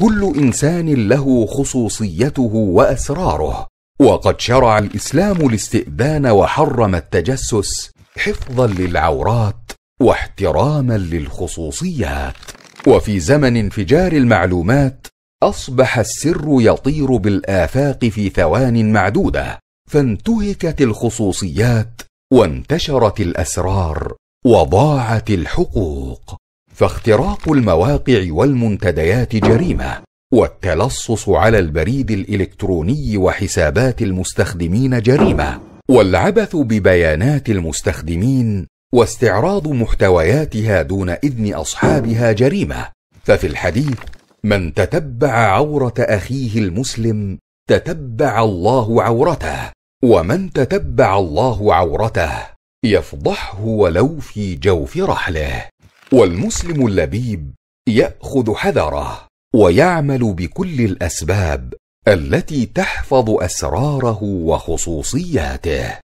كل انسان له خصوصيته واسراره وقد شرع الاسلام الاستئذان وحرم التجسس حفظا للعورات واحتراما للخصوصيات وفي زمن انفجار المعلومات اصبح السر يطير بالافاق في ثوان معدوده فانتهكت الخصوصيات وانتشرت الاسرار وضاعت الحقوق فاختراق المواقع والمنتديات جريمه والتلصص على البريد الالكتروني وحسابات المستخدمين جريمه والعبث ببيانات المستخدمين واستعراض محتوياتها دون اذن اصحابها جريمه ففي الحديث من تتبع عوره اخيه المسلم تتبع الله عورته ومن تتبع الله عورته يفضحه ولو في جوف رحله والمسلم اللبيب ياخذ حذره ويعمل بكل الاسباب التي تحفظ اسراره وخصوصياته